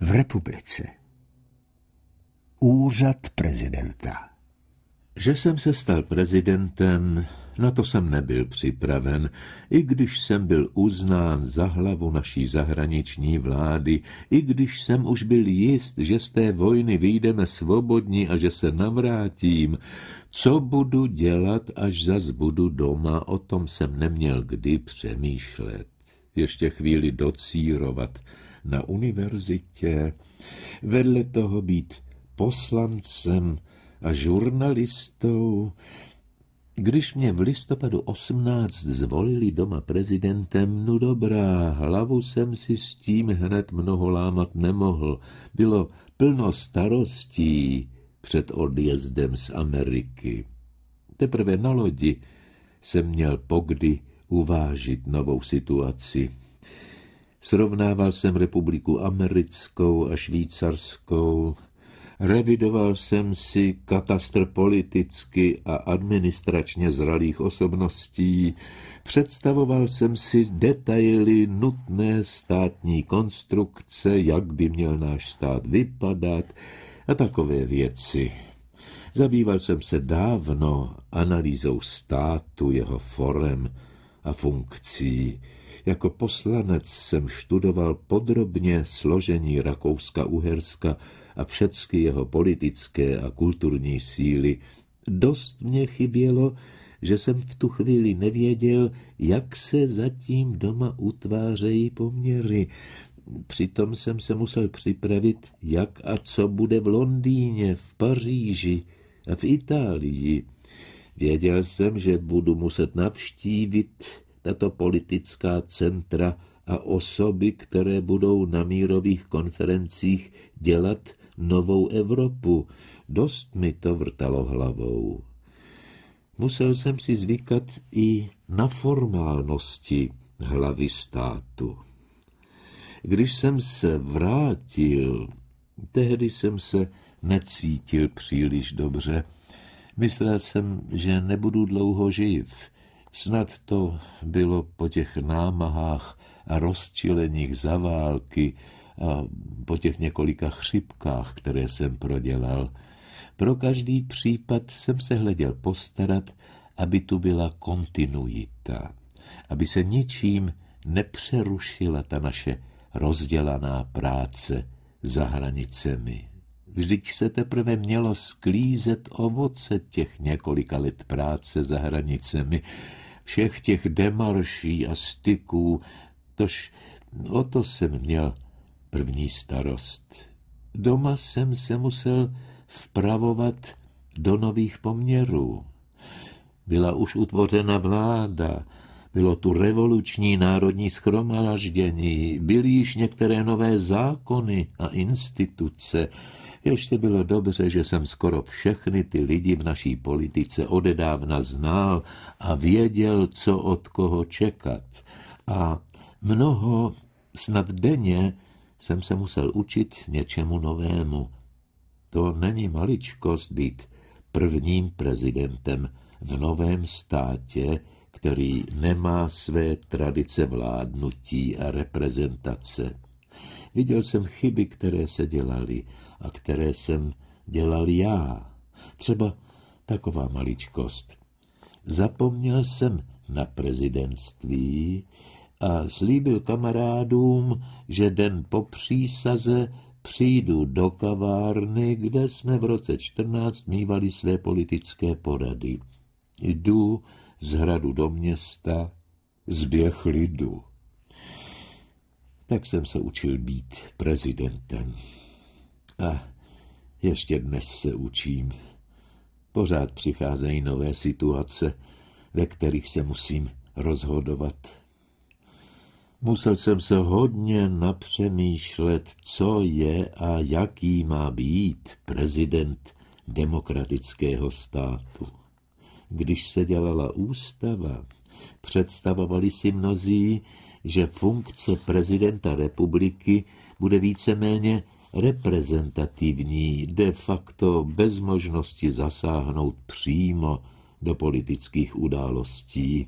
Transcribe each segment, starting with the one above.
v republice. Úřad prezidenta Že jsem se stal prezidentem, na to jsem nebyl připraven, i když jsem byl uznán za hlavu naší zahraniční vlády, i když jsem už byl jist, že z té vojny vyjdeme svobodní a že se navrátím, co budu dělat, až zas budu doma, o tom jsem neměl kdy přemýšlet. Ještě chvíli docírovat – na univerzitě, vedle toho být poslancem a žurnalistou. Když mě v listopadu 18 zvolili doma prezidentem, no dobrá, hlavu jsem si s tím hned mnoho lámat nemohl. Bylo plno starostí před odjezdem z Ameriky. Teprve na lodi jsem měl pokdy uvážit novou situaci. Srovnával jsem republiku americkou a švýcarskou, revidoval jsem si katastr politicky a administračně zralých osobností, představoval jsem si detaily nutné státní konstrukce, jak by měl náš stát vypadat a takové věci. Zabýval jsem se dávno analýzou státu, jeho forem a funkcí, jako poslanec jsem študoval podrobně složení Rakouska-Uherska a všechny jeho politické a kulturní síly. Dost mě chybělo, že jsem v tu chvíli nevěděl, jak se zatím doma utvářejí poměry. Přitom jsem se musel připravit, jak a co bude v Londýně, v Paříži a v Itálii. Věděl jsem, že budu muset navštívit tato politická centra a osoby, které budou na mírových konferencích dělat novou Evropu. Dost mi to vrtalo hlavou. Musel jsem si zvykat i na formálnosti hlavy státu. Když jsem se vrátil, tehdy jsem se necítil příliš dobře. Myslel jsem, že nebudu dlouho živ. Snad to bylo po těch námahách a rozčileních za války a po těch několika chřipkách, které jsem prodělal. Pro každý případ jsem se hleděl postarat, aby tu byla kontinuita, aby se ničím nepřerušila ta naše rozdělaná práce za hranicemi. Vždyť se teprve mělo sklízet ovoce těch několika let práce za hranicemi, všech těch demarší a styků, tož o to jsem měl první starost. Doma jsem se musel vpravovat do nových poměrů. Byla už utvořena vláda, bylo tu revoluční národní schromáždění, byly již některé nové zákony a instituce, ještě bylo dobře, že jsem skoro všechny ty lidi v naší politice odedávna znal a věděl, co od koho čekat. A mnoho, snad denně, jsem se musel učit něčemu novému. To není maličkost být prvním prezidentem v novém státě, který nemá své tradice vládnutí a reprezentace. Viděl jsem chyby, které se dělaly a které jsem dělal já. Třeba taková maličkost. Zapomněl jsem na prezidentství a slíbil kamarádům, že den po přísaze přijdu do kavárny, kde jsme v roce 14 mývali své politické porady. Jdu z hradu do města, zběh lidu. Tak jsem se učil být prezidentem. A ještě dnes se učím. Pořád přicházejí nové situace, ve kterých se musím rozhodovat. Musel jsem se hodně napřemýšlet, co je a jaký má být prezident demokratického státu. Když se dělala ústava, představovali si mnozí, že funkce prezidenta republiky bude víceméně reprezentativní, de facto bez možnosti zasáhnout přímo do politických událostí.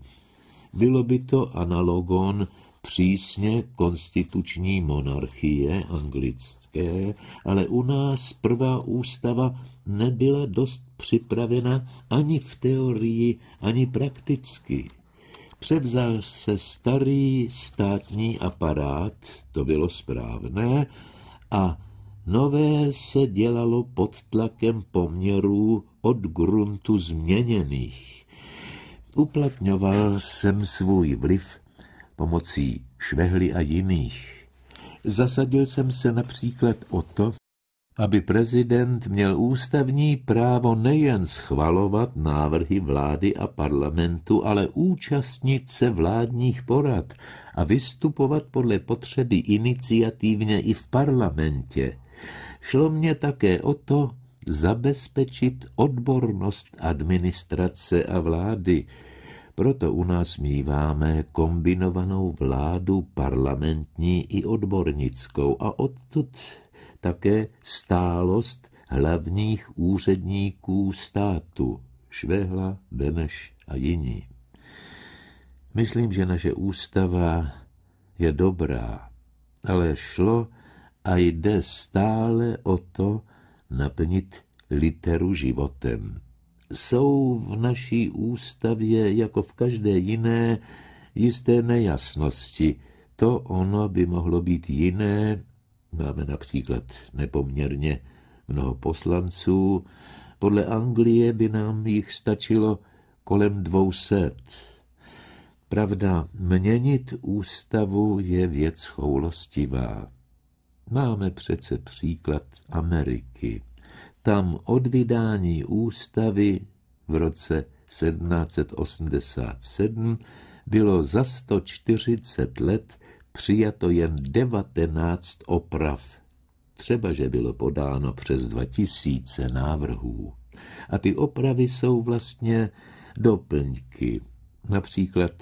Bylo by to analogon přísně konstituční monarchie anglické, ale u nás prvá ústava nebyla dost připravena ani v teorii, ani prakticky. Převzal se starý státní aparát, to bylo správné, a nové se dělalo pod tlakem poměrů od gruntu změněných. Uplatňoval jsem svůj vliv pomocí švehly a jiných. Zasadil jsem se například o to, aby prezident měl ústavní právo nejen schvalovat návrhy vlády a parlamentu, ale účastnit se vládních porad a vystupovat podle potřeby iniciativně i v parlamentě. Šlo mě také o to zabezpečit odbornost administrace a vlády. Proto u nás míváme kombinovanou vládu parlamentní i odbornickou a odtud také stálost hlavních úředníků státu, Švehla, Beneš a jiní. Myslím, že naše ústava je dobrá, ale šlo a jde stále o to naplnit literu životem. Jsou v naší ústavě, jako v každé jiné, jisté nejasnosti. To ono by mohlo být jiné, Máme například nepoměrně mnoho poslanců. Podle Anglie by nám jich stačilo kolem dvouset. Pravda, měnit ústavu je věc choulostivá. Máme přece příklad Ameriky. Tam od vydání ústavy v roce 1787 bylo za 140 let přijato jen 19 oprav. Třeba, že bylo podáno přes 2000 návrhů. A ty opravy jsou vlastně doplňky. Například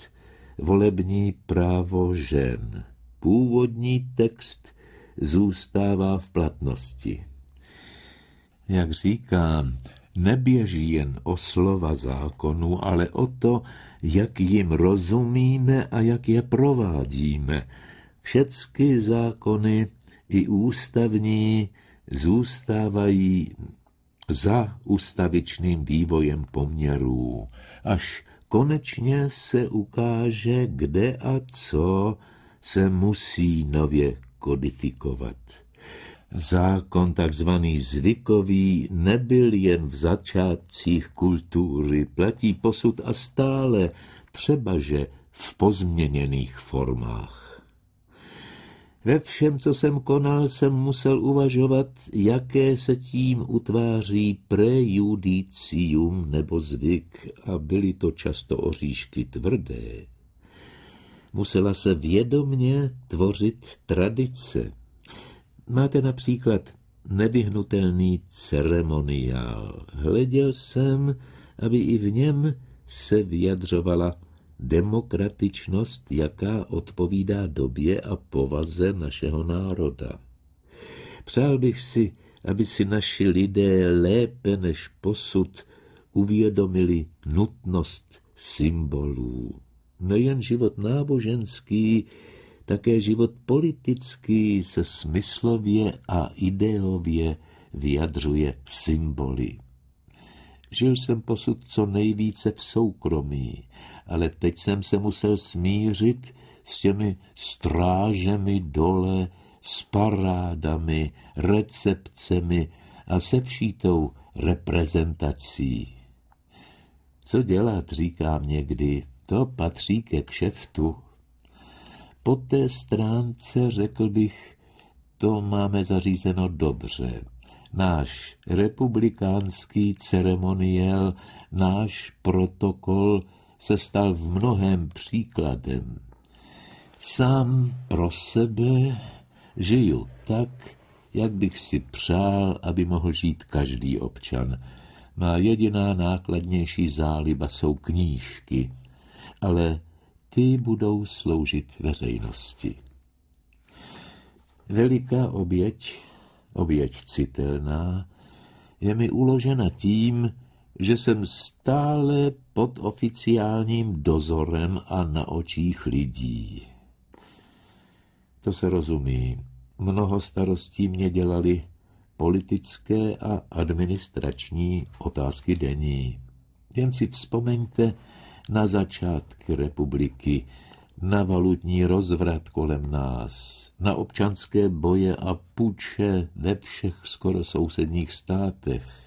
volební právo žen. Původní text zůstává v platnosti. Jak říkám, neběží jen o slova zákonu, ale o to, jak jim rozumíme a jak je provádíme – všechny zákony i ústavní zůstávají za ustavičným vývojem poměrů, až konečně se ukáže, kde a co se musí nově kodifikovat. Zákon takzvaný zvykový nebyl jen v začátcích kultury, platí posud a stále, třebaže v pozměněných formách. Ve všem, co jsem konal, jsem musel uvažovat, jaké se tím utváří prejudicium nebo zvyk, a byly to často oříšky tvrdé. Musela se vědomně tvořit tradice. Máte například nevyhnutelný ceremoniál. Hleděl jsem, aby i v něm se vyjadřovala demokratičnost, jaká odpovídá době a povaze našeho národa. Přál bych si, aby si naši lidé lépe než posud uvědomili nutnost symbolů. Nejen život náboženský, také život politický se smyslově a ideově vyjadřuje symboly. Žil jsem posud co nejvíce v soukromí ale teď jsem se musel smířit s těmi strážemi dole, s parádami, recepcemi a se všítou reprezentací. Co dělat, říkám někdy, to patří ke kšeftu. Po té stránce řekl bych, to máme zařízeno dobře. Náš republikánský ceremoniel, náš protokol se stal v mnohem příkladem. Sám pro sebe žiju tak, jak bych si přál, aby mohl žít každý občan. Má jediná nákladnější záliba jsou knížky, ale ty budou sloužit veřejnosti. Veliká oběť, oběť citelná, je mi uložena tím, že jsem stále pod oficiálním dozorem a na očích lidí. To se rozumí. Mnoho starostí mě dělali politické a administrační otázky denní. Jen si vzpomeňte na začátky republiky, na valutní rozvrat kolem nás, na občanské boje a puče ve všech skoro sousedních státech,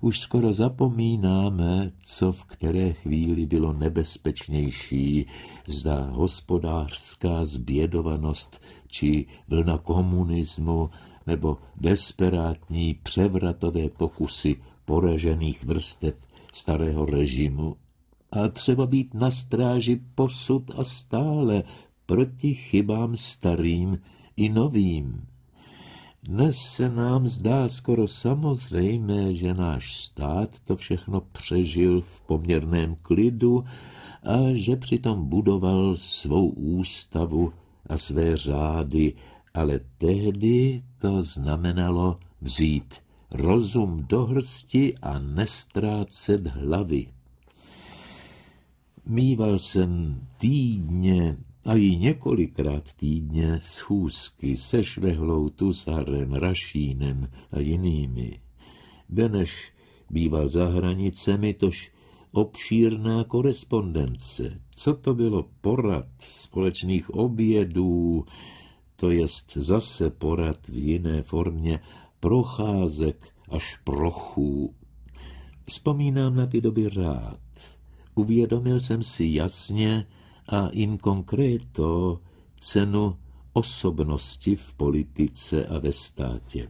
už skoro zapomínáme, co v které chvíli bylo nebezpečnější, zda hospodářská zbědovanost či vlna komunismu nebo desperátní převratové pokusy poražených vrstev starého režimu. A třeba být na stráži posud a stále proti chybám starým i novým. Dnes se nám zdá skoro samozřejmé, že náš stát to všechno přežil v poměrném klidu a že přitom budoval svou ústavu a své řády, ale tehdy to znamenalo vzít rozum do hrsti a nestrácet hlavy. Mýval jsem týdně a i několikrát týdně schůzky se Švehlou, Tusarem, Rašínem a jinými. Beneš býval za hranicemi, tož obšírná korespondence. Co to bylo porad společných obědů, to jest zase porad v jiné formě, procházek až prochů. Vzpomínám na ty doby rád. Uvědomil jsem si jasně, a in concreto cenu osobnosti v politice a ve státě.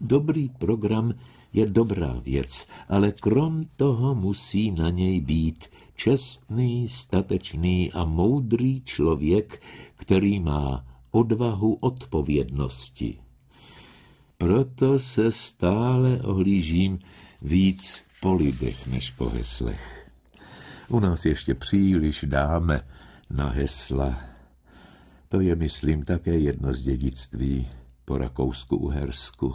Dobrý program je dobrá věc, ale krom toho musí na něj být čestný, statečný a moudrý člověk, který má odvahu odpovědnosti. Proto se stále ohlížím víc po lidech než po heslech. U nás ještě příliš dáme na hesla. To je, myslím, také jedno z dědictví po Rakousku-Uhersku.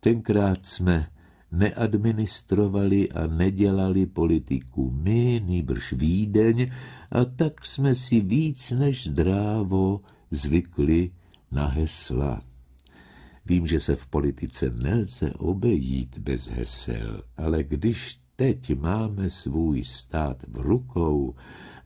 Tenkrát jsme neadministrovali a nedělali politiku my, nýbrž Vídeň, a tak jsme si víc než zdrávo zvykli na hesla. Vím, že se v politice nelze obejít bez hesel, ale když teď máme svůj stát v rukou,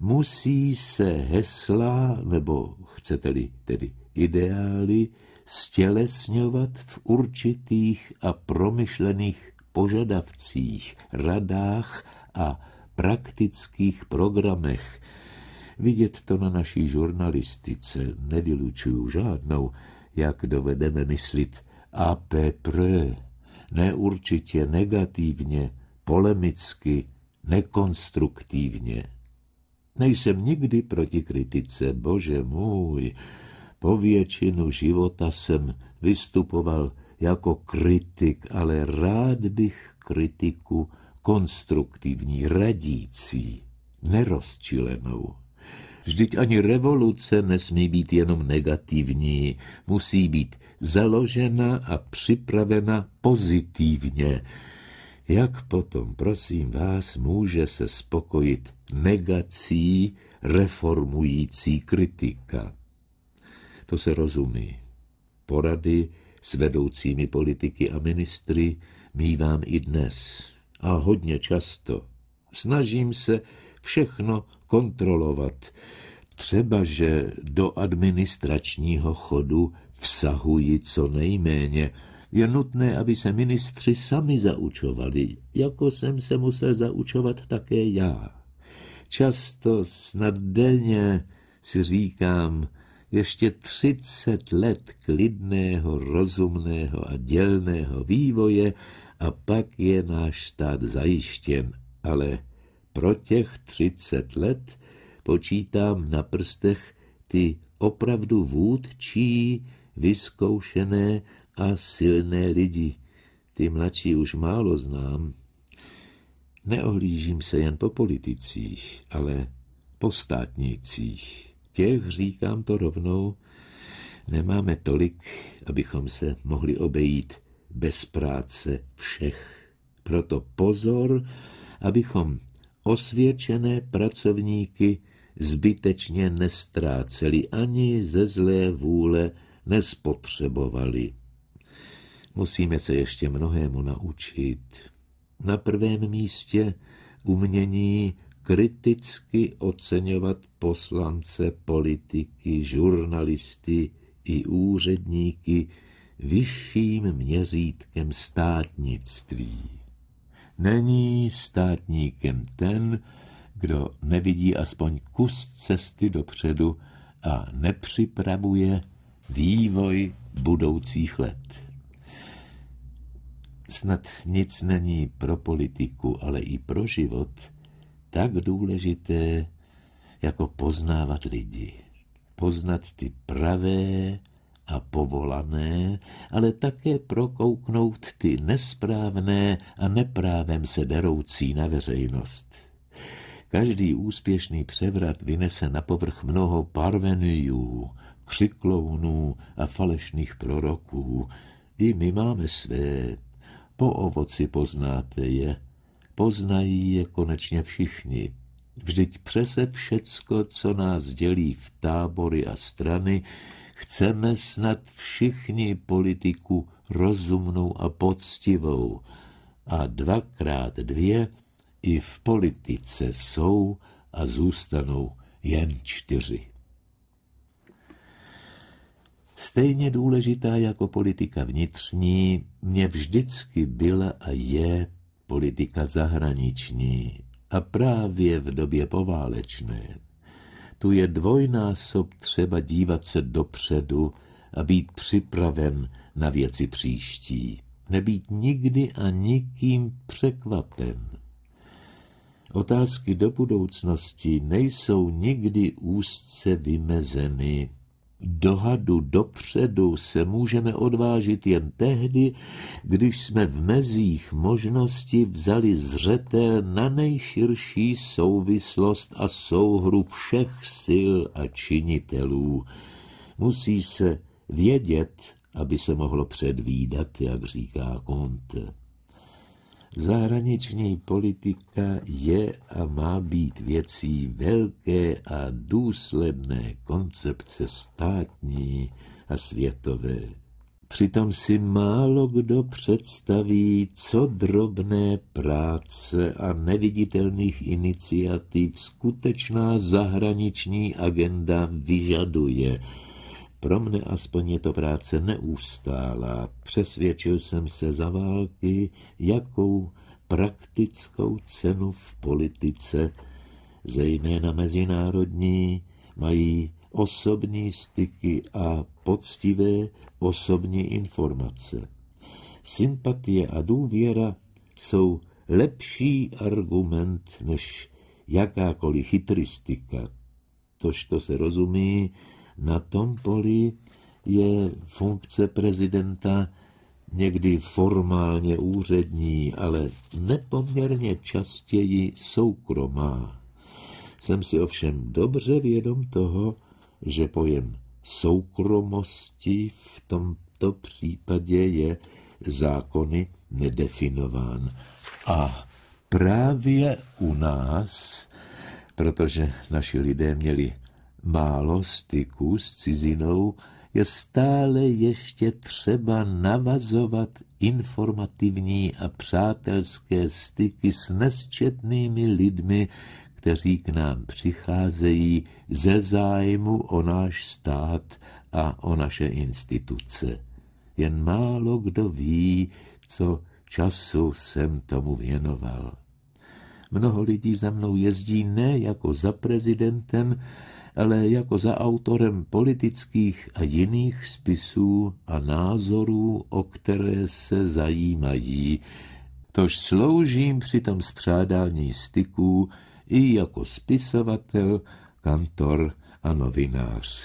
musí se hesla, nebo chcete-li tedy ideály, stělesňovat v určitých a promyšlených požadavcích, radách a praktických programech. Vidět to na naší žurnalistice, nevylučuju žádnou, jak dovedeme myslit a pepr, neurčitě negativně, polemicky, nekonstruktivně. Nejsem nikdy proti kritice, bože můj, po většinu života jsem vystupoval jako kritik, ale rád bych kritiku konstruktivní, radící, nerozčilenou. Vždyť ani revoluce nesmí být jenom negativní, musí být založena a připravena pozitivně, jak potom, prosím vás, může se spokojit negací reformující kritika? To se rozumí. Porady s vedoucími politiky a ministry mívám i dnes a hodně často. Snažím se všechno kontrolovat. Třeba, že do administračního chodu vsahuji co nejméně – je nutné, aby se ministři sami zaučovali, jako jsem se musel zaučovat také já. Často, snad denně, si říkám, ještě třicet let klidného, rozumného a dělného vývoje a pak je náš stát zajištěn. Ale pro těch třicet let počítám na prstech ty opravdu vůdčí, vyzkoušené a silné lidi. Ty mladší už málo znám. Neohlížím se jen po politicích, ale po státnicích. Těch, říkám to rovnou, nemáme tolik, abychom se mohli obejít bez práce všech. Proto pozor, abychom osvědčené pracovníky zbytečně nestráceli ani ze zlé vůle nespotřebovali. Musíme se ještě mnohému naučit. Na prvém místě umění kriticky oceňovat poslance, politiky, žurnalisty i úředníky vyšším měřítkem státnictví. Není státníkem ten, kdo nevidí aspoň kus cesty dopředu a nepřipravuje vývoj budoucích let snad nic není pro politiku, ale i pro život tak důležité, jako poznávat lidi. Poznat ty pravé a povolané, ale také prokouknout ty nesprávné a neprávem se deroucí na veřejnost. Každý úspěšný převrat vynese na povrch mnoho parvenujů, křiklounů a falešných proroků. I my máme své po ovoci poznáte je, poznají je konečně všichni. Vždyť přese všecko, co nás dělí v tábory a strany, chceme snad všichni politiku rozumnou a poctivou. A dvakrát dvě i v politice jsou a zůstanou jen čtyři. Stejně důležitá jako politika vnitřní, mě vždycky byla a je politika zahraniční. A právě v době poválečné. Tu je dvojnásob třeba dívat se dopředu a být připraven na věci příští. Nebýt nikdy a nikým překvapen. Otázky do budoucnosti nejsou nikdy úzce vymezeny Dohadu dopředu se můžeme odvážit jen tehdy, když jsme v mezích možnosti vzali zřetel na nejširší souvislost a souhru všech sil a činitelů. Musí se vědět, aby se mohlo předvídat, jak říká Conte. Zahraniční politika je a má být věcí velké a důsledné koncepce státní a světové. Přitom si málo kdo představí, co drobné práce a neviditelných iniciativ skutečná zahraniční agenda vyžaduje – pro mne aspoň je to práce neustála. Přesvědčil jsem se za války, jakou praktickou cenu v politice, zejména mezinárodní, mají osobní styky a poctivé osobní informace. Sympatie a důvěra jsou lepší argument než jakákoliv chytristika. Tož to se rozumí, na tom poli je funkce prezidenta někdy formálně úřední, ale nepoměrně častěji soukromá. Jsem si ovšem dobře vědom toho, že pojem soukromosti v tomto případě je zákony nedefinován. A právě u nás, protože naši lidé měli málo styku s cizinou, je stále ještě třeba navazovat informativní a přátelské styky s nesčetnými lidmi, kteří k nám přicházejí ze zájmu o náš stát a o naše instituce. Jen málo kdo ví, co času jsem tomu věnoval. Mnoho lidí za mnou jezdí ne jako za prezidentem, ale jako za autorem politických a jiných spisů a názorů, o které se zajímají, tož sloužím při tom spřádání styků i jako spisovatel, kantor a novinář.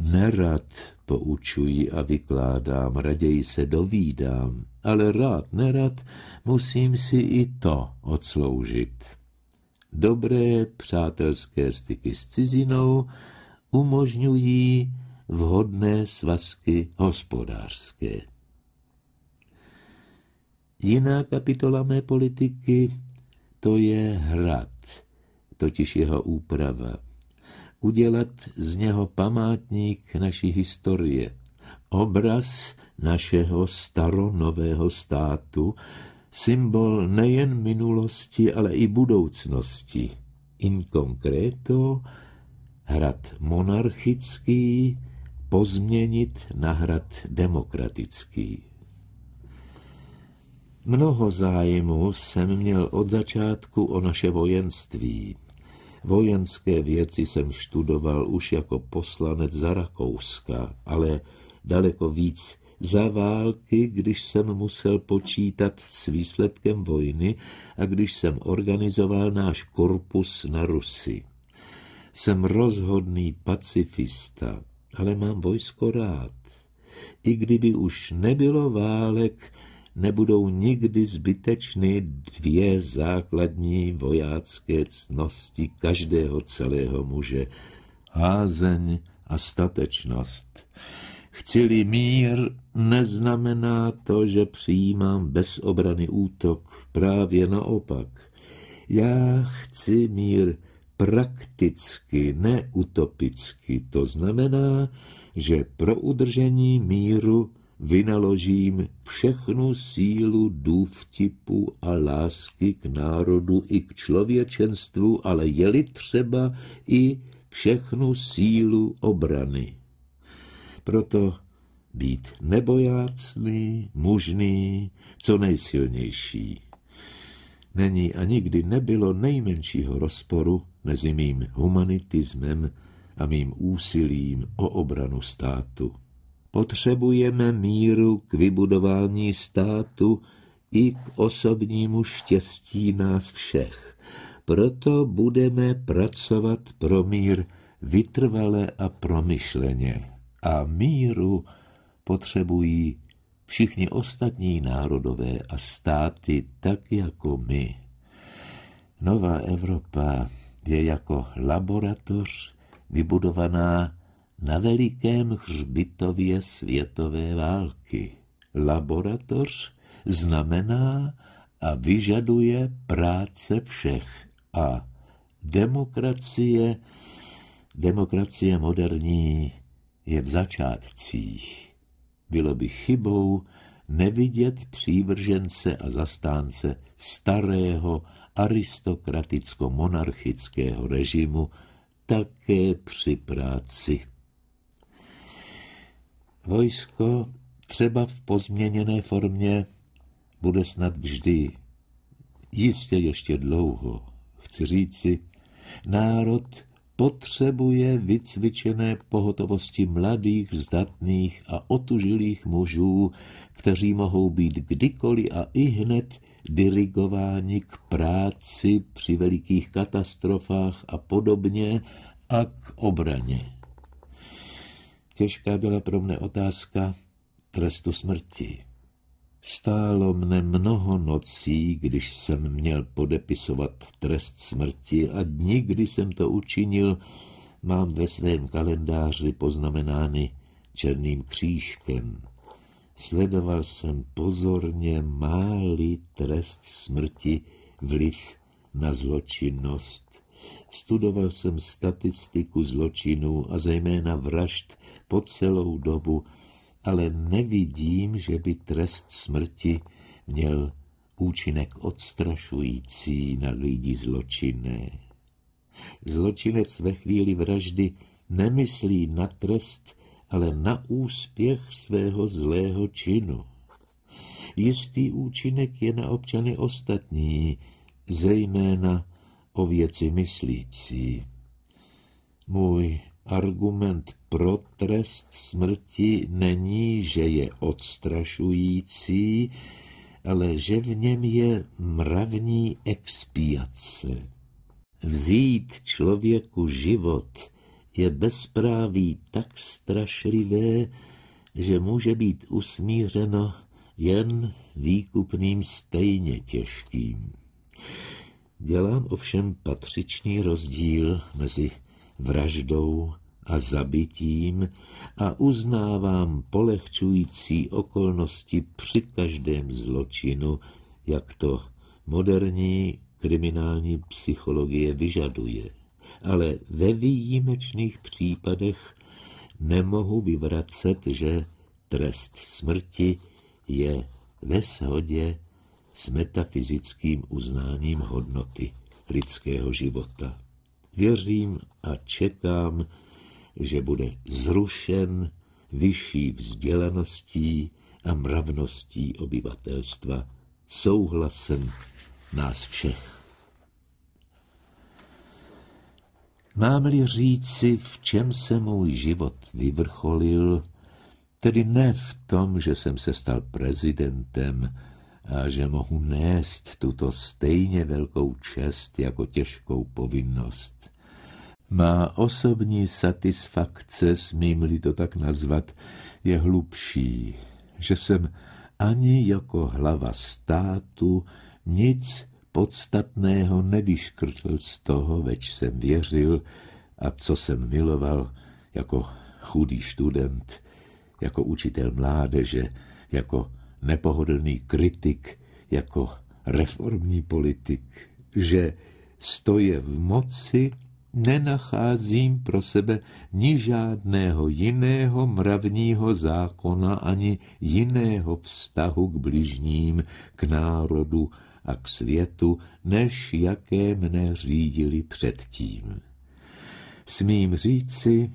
Nerad poučuji a vykládám, raději se dovídám, ale rád nerad musím si i to odsloužit. Dobré přátelské styky s cizinou umožňují vhodné svazky hospodářské. Jiná kapitola mé politiky to je hrad, totiž jeho úprava. Udělat z něho památník naší historie, obraz našeho staronového státu, symbol nejen minulosti, ale i budoucnosti. In concreto, hrad monarchický, pozměnit na hrad demokratický. Mnoho zájmu jsem měl od začátku o naše vojenství. Vojenské věci jsem študoval už jako poslanec za Rakouska, ale daleko víc za války, když jsem musel počítat s výsledkem vojny a když jsem organizoval náš korpus na Rusy. Jsem rozhodný pacifista, ale mám vojsko rád. I kdyby už nebylo válek, nebudou nikdy zbytečny dvě základní vojácké cnosti každého celého muže. Házeň a statečnost. Chci-li mír, neznamená to, že přijímám bez obrany útok. Právě naopak. Já chci mír prakticky, ne utopicky. To znamená, že pro udržení míru vynaložím všechnu sílu důvtipu a lásky k národu i k člověčenstvu, ale je-li třeba i všechnu sílu obrany. Proto být nebojácný, mužný, co nejsilnější. Není a nikdy nebylo nejmenšího rozporu mezi mým humanitismem a mým úsilím o obranu státu. Potřebujeme míru k vybudování státu i k osobnímu štěstí nás všech. Proto budeme pracovat pro mír vytrvale a promyšleně a míru potřebují všichni ostatní národové a státy tak jako my. Nová Evropa je jako laboratoř vybudovaná na velikém hřbitově světové války. Laboratoř znamená a vyžaduje práce všech a demokracie, demokracie moderní je v začátcích. Bylo by chybou nevidět přívržence a zastánce starého aristokraticko-monarchického režimu také při práci. Vojsko, třeba v pozměněné formě, bude snad vždy, jistě ještě dlouho, chci říci, národ, potřebuje vycvičené pohotovosti mladých, zdatných a otužilých mužů, kteří mohou být kdykoliv a i hned dirigováni k práci při velikých katastrofách a podobně a k obraně. Těžká byla pro mne otázka trestu smrti. Stálo mne mnoho nocí, když jsem měl podepisovat trest smrti a dní, kdy jsem to učinil, mám ve svém kalendáři poznamenány černým křížkem. Sledoval jsem pozorně máli trest smrti vliv na zločinnost. Studoval jsem statistiku zločinů a zejména vražd po celou dobu ale nevidím, že by trest smrti měl účinek odstrašující na lidi zločinné. Zločinec ve chvíli vraždy nemyslí na trest, ale na úspěch svého zlého činu. Jistý účinek je na občany ostatní, zejména o věci myslící. Můj Argument pro trest smrti není, že je odstrašující, ale že v něm je mravní expiace. Vzít člověku život je bezpráví tak strašlivé, že může být usmířeno jen výkupným stejně těžkým. Dělám ovšem patřičný rozdíl mezi vraždou a zabitím a uznávám polehčující okolnosti při každém zločinu, jak to moderní kriminální psychologie vyžaduje. Ale ve výjimečných případech nemohu vyvracet, že trest smrti je ve shodě s metafyzickým uznáním hodnoty lidského života. Věřím a čekám, že bude zrušen vyšší vzdělaností a mravností obyvatelstva, souhlasem nás všech. Mám-li říci, v čem se můj život vyvrcholil, tedy ne v tom, že jsem se stal prezidentem, a že mohu nést tuto stejně velkou čest jako těžkou povinnost. Má osobní satisfakce, smím-li to tak nazvat, je hlubší, že jsem ani jako hlava státu nic podstatného nevyškrtl z toho, več jsem věřil a co jsem miloval jako chudý student, jako učitel mládeže, jako nepohodlný kritik jako reformní politik, že stoje v moci nenacházím pro sebe ni žádného jiného mravního zákona ani jiného vztahu k bližním, k národu a k světu, než jaké mne řídili předtím. Smím říci,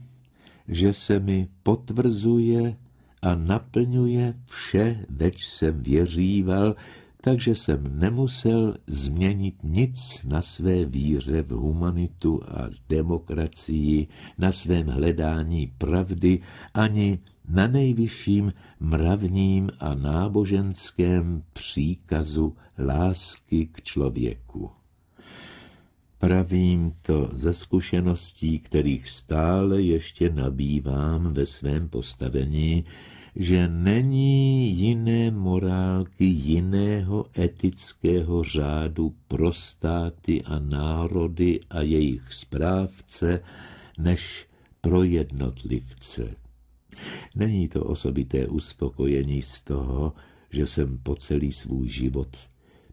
že se mi potvrzuje a naplňuje vše, več jsem věříval, takže jsem nemusel změnit nic na své víře v humanitu a demokracii, na svém hledání pravdy, ani na nejvyšším mravním a náboženském příkazu lásky k člověku. Pravím to ze zkušeností, kterých stále ještě nabývám ve svém postavení, že není jiné morálky, jiného etického řádu pro státy a národy a jejich správce, než pro jednotlivce. Není to osobité uspokojení z toho, že jsem po celý svůj život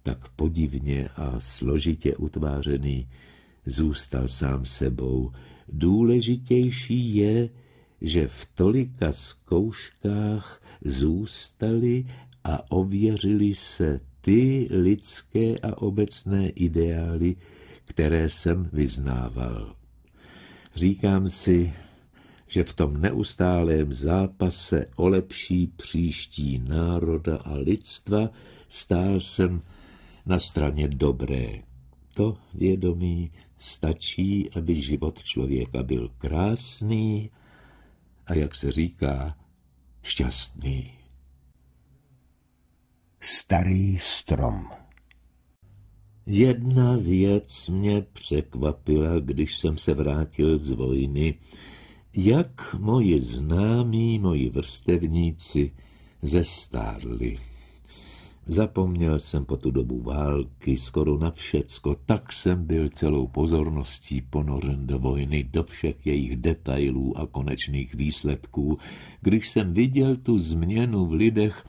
tak podivně a složitě utvářený, zůstal sám sebou. Důležitější je, že v tolika zkouškách zůstaly a ověřily se ty lidské a obecné ideály, které jsem vyznával. Říkám si, že v tom neustálém zápase o lepší příští národa a lidstva stál jsem na straně dobré. To vědomí stačí, aby život člověka byl krásný a, jak se říká, šťastný. Starý strom Jedna věc mě překvapila, když jsem se vrátil z vojny. Jak moji známí, moji vrstevníci zestárli. Zapomněl jsem po tu dobu války skoro na všecko, tak jsem byl celou pozorností ponořen do vojny, do všech jejich detailů a konečných výsledků, když jsem viděl tu změnu v lidech,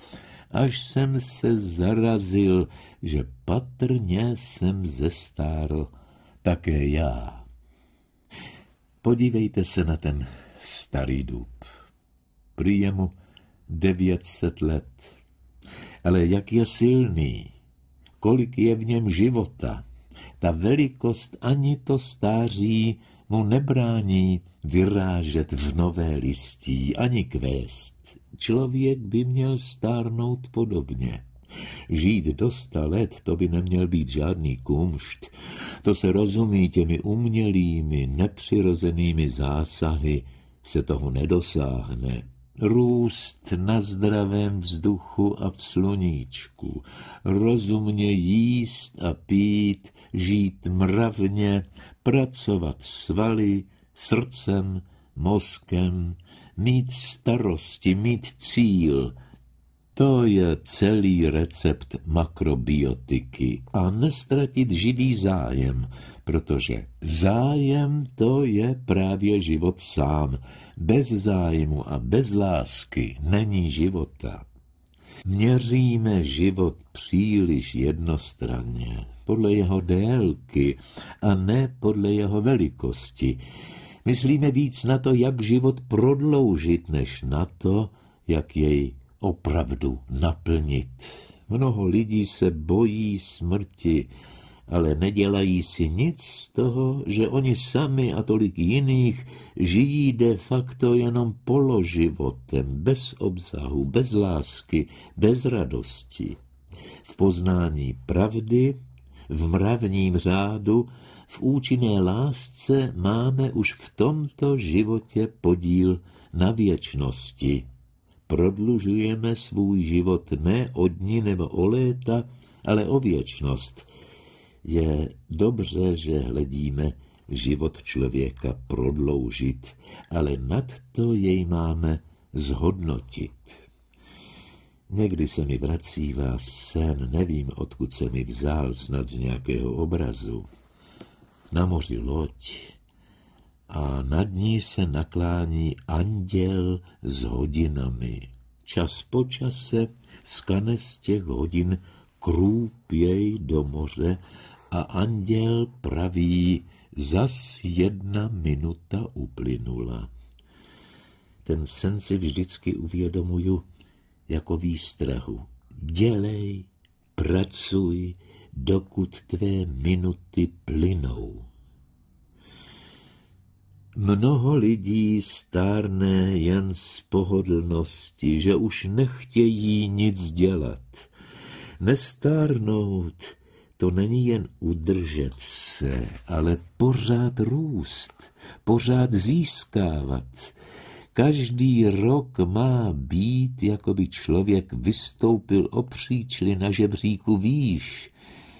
až jsem se zarazil, že patrně jsem zestárl také já. Podívejte se na ten starý dub. Prýjemu devětset 900 let ale jak je silný, kolik je v něm života. Ta velikost ani to stáří mu nebrání vyrážet v nové listí ani kvést. Člověk by měl stárnout podobně. Žít do sta let, to by neměl být žádný kumšt. To se rozumí těmi umělými, nepřirozenými zásahy, se toho nedosáhne růst na zdravém vzduchu a v sluníčku, rozumně jíst a pít, žít mravně, pracovat svaly, srdcem, mozkem, mít starosti, mít cíl. To je celý recept makrobiotiky a nestratit živý zájem, protože zájem to je právě život sám, bez zájmu a bez lásky není života. Měříme život příliš jednostranně, podle jeho délky a ne podle jeho velikosti. Myslíme víc na to, jak život prodloužit, než na to, jak jej opravdu naplnit. Mnoho lidí se bojí smrti, ale nedělají si nic z toho, že oni sami a tolik jiných žijí de facto jenom položivotem, bez obsahu, bez lásky, bez radosti. V poznání pravdy, v mravním řádu, v účinné lásce máme už v tomto životě podíl na věčnosti. Prodlužujeme svůj život ne o dni nebo o léta, ale o věčnost – je dobře, že hledíme život člověka prodloužit, ale nad to jej máme zhodnotit. Někdy se mi vrací vás sen, nevím, odkud se mi vzal, snad z nějakého obrazu. Na moři loď a nad ní se naklání anděl s hodinami. Čas po čase skane z těch hodin krůpěj jej do moře a anděl praví, zas jedna minuta uplynula. Ten sen si vždycky uvědomuju jako výstrahu. Dělej, pracuj, dokud tvé minuty plynou. Mnoho lidí stárne jen z pohodlnosti, že už nechtějí nic dělat. Nestárnout to není jen udržet se, ale pořád růst, pořád získávat. Každý rok má být, jako by člověk vystoupil o příčli na žebříku výš.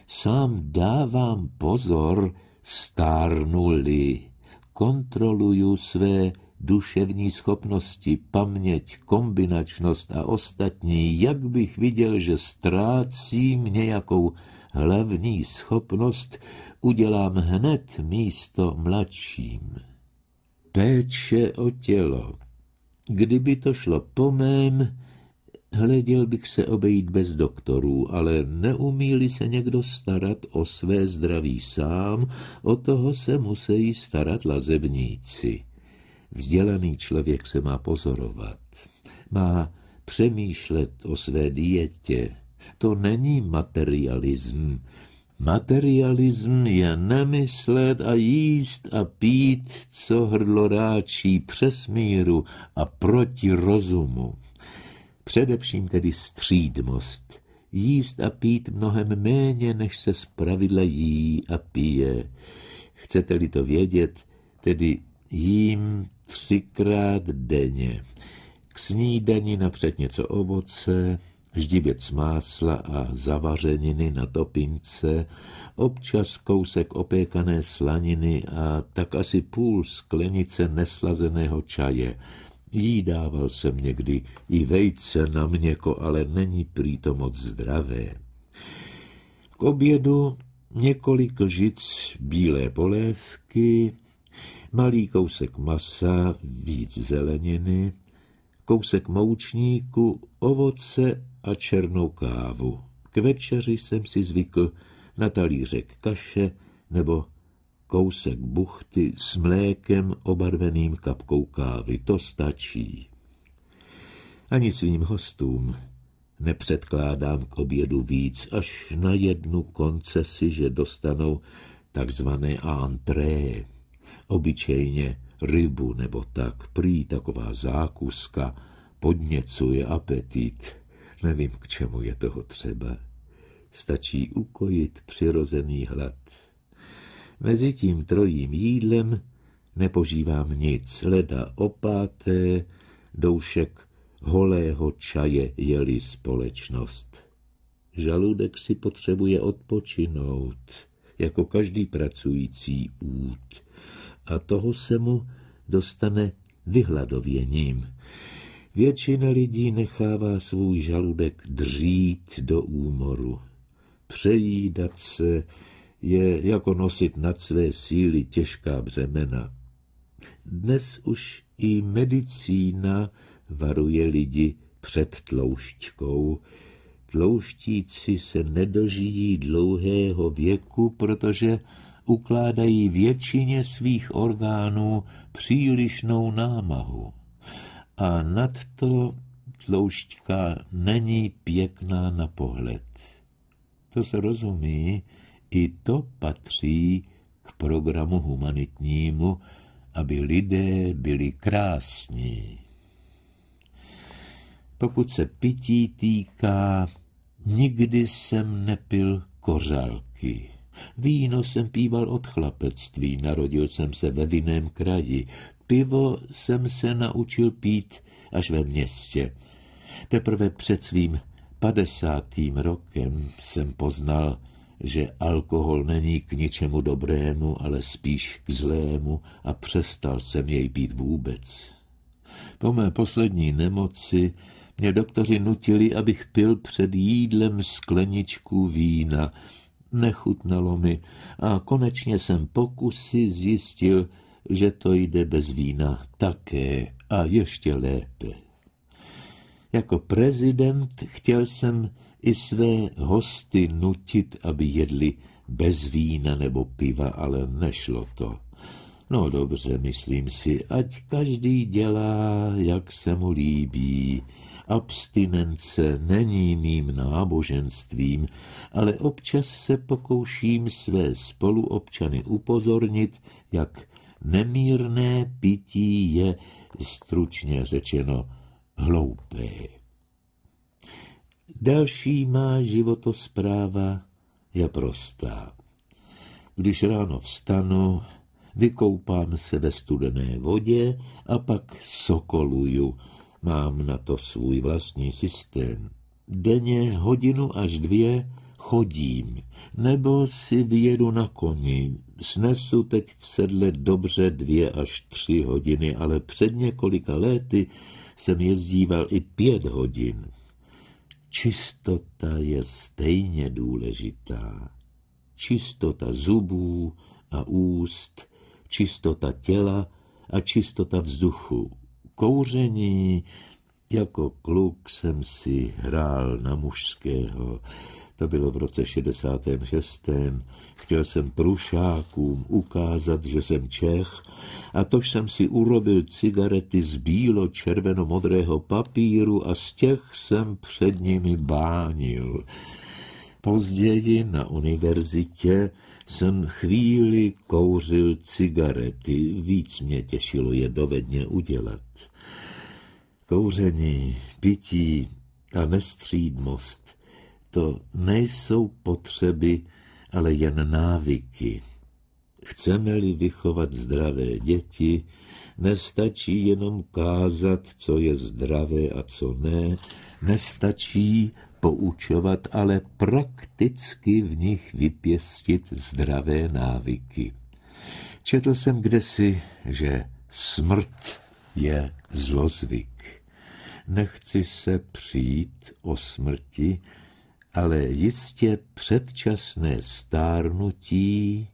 Sám dávám pozor, stárnuli, kontroluju své duševní schopnosti, paměť, kombinačnost a ostatní, jak bych viděl, že ztrácím nějakou hlavní schopnost udělám hned místo mladším. Péče o tělo. Kdyby to šlo po mém, hleděl bych se obejít bez doktorů, ale neumíli se někdo starat o své zdraví sám, o toho se musí starat lazebníci. Vzdělaný člověk se má pozorovat, má přemýšlet o své dietě, to není materialism. Materialism je nemyslet a jíst a pít, co hrdlo ráčí přes míru a proti rozumu. Především tedy střídmost. Jíst a pít mnohem méně, než se zpravidla jí a pije. Chcete-li to vědět, tedy jím třikrát denně. K snídani napřed něco ovoce, ždivěc másla a zavařeniny na topince, občas kousek opékané slaniny a tak asi půl sklenice neslazeného čaje. Jí dával jsem někdy i vejce na měko, ale není prý to moc zdravé. K obědu několik lžic bílé polévky, malý kousek masa, víc zeleniny, kousek moučníku, ovoce a černou kávu. K večeři jsem si zvykl na talířek kaše nebo kousek buchty s mlékem obarveným kapkou kávy. To stačí. Ani svým hostům nepředkládám k obědu víc, až na jednu koncesi, že dostanou takzvané antré, obyčejně rybu nebo tak, prý taková zákuska podněcuje apetit. Nevím, k čemu je toho třeba. Stačí ukojit přirozený hlad. Mezi tím trojím jídlem nepožívám nic, leda opáté, doušek holého čaje jeli společnost. Žaludek si potřebuje odpočinout, jako každý pracující út a toho se mu dostane vyhladověním. Většina lidí nechává svůj žaludek dřít do úmoru. Přejídat se je jako nosit nad své síly těžká břemena. Dnes už i medicína varuje lidi před tloušťkou. Tlouštíci se nedožijí dlouhého věku, protože ukládají většině svých orgánů přílišnou námahu. A nadto tloušťka není pěkná na pohled. To se rozumí, i to patří k programu humanitnímu, aby lidé byli krásní. Pokud se pití týká, nikdy jsem nepil kořálky. Víno jsem píval od chlapectví, narodil jsem se ve vinném kraji. Pivo jsem se naučil pít až ve městě. Teprve před svým padesátým rokem jsem poznal, že alkohol není k ničemu dobrému, ale spíš k zlému a přestal jsem jej pít vůbec. Po mé poslední nemoci mě doktoři nutili, abych pil před jídlem skleničku vína, Nechutnalo mi a konečně jsem pokusy zjistil, že to jde bez vína také a ještě lépe. Jako prezident chtěl jsem i své hosty nutit, aby jedli bez vína nebo piva, ale nešlo to. No dobře, myslím si, ať každý dělá, jak se mu líbí. Abstinence není mým náboženstvím, ale občas se pokouším své spoluobčany upozornit, jak nemírné pití je, stručně řečeno, hloupé. Další má životospráva je prostá. Když ráno vstanu, vykoupám se ve studené vodě a pak sokoluju – Mám na to svůj vlastní systém. Denně hodinu až dvě chodím, nebo si vyjedu na koni. Snesu teď v sedle dobře dvě až tři hodiny, ale před několika lety jsem jezdíval i pět hodin. Čistota je stejně důležitá. Čistota zubů a úst, čistota těla a čistota vzduchu kouření. Jako kluk jsem si hrál na mužského. To bylo v roce 66. Chtěl jsem prušákům ukázat, že jsem Čech a tož jsem si urobil cigarety z bílo-červeno-modrého papíru a z těch jsem před nimi bánil. Později na univerzitě jsem chvíli kouřil cigarety, víc mě těšilo je dovedně udělat. Kouření, pití a nestřídmost, to nejsou potřeby, ale jen návyky. Chceme-li vychovat zdravé děti, nestačí jenom kázat, co je zdravé a co ne, nestačí poučovat, ale prakticky v nich vypěstit zdravé návyky. Četl jsem kdesi, že smrt je zlozvyk. Nechci se přijít o smrti, ale jistě předčasné stárnutí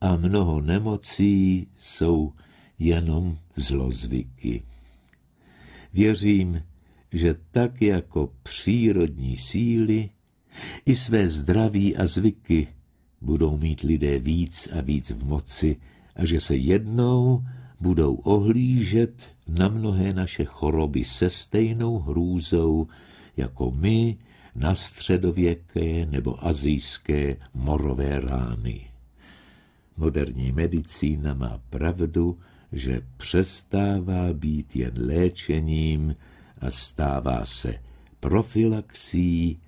a mnoho nemocí jsou jenom zlozvyky. Věřím, že tak jako přírodní síly, i své zdraví a zvyky budou mít lidé víc a víc v moci a že se jednou budou ohlížet na mnohé naše choroby se stejnou hrůzou, jako my na středověké nebo azijské morové rány. Moderní medicína má pravdu, že přestává být jen léčením a stává se profilaxí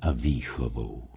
a výchovou.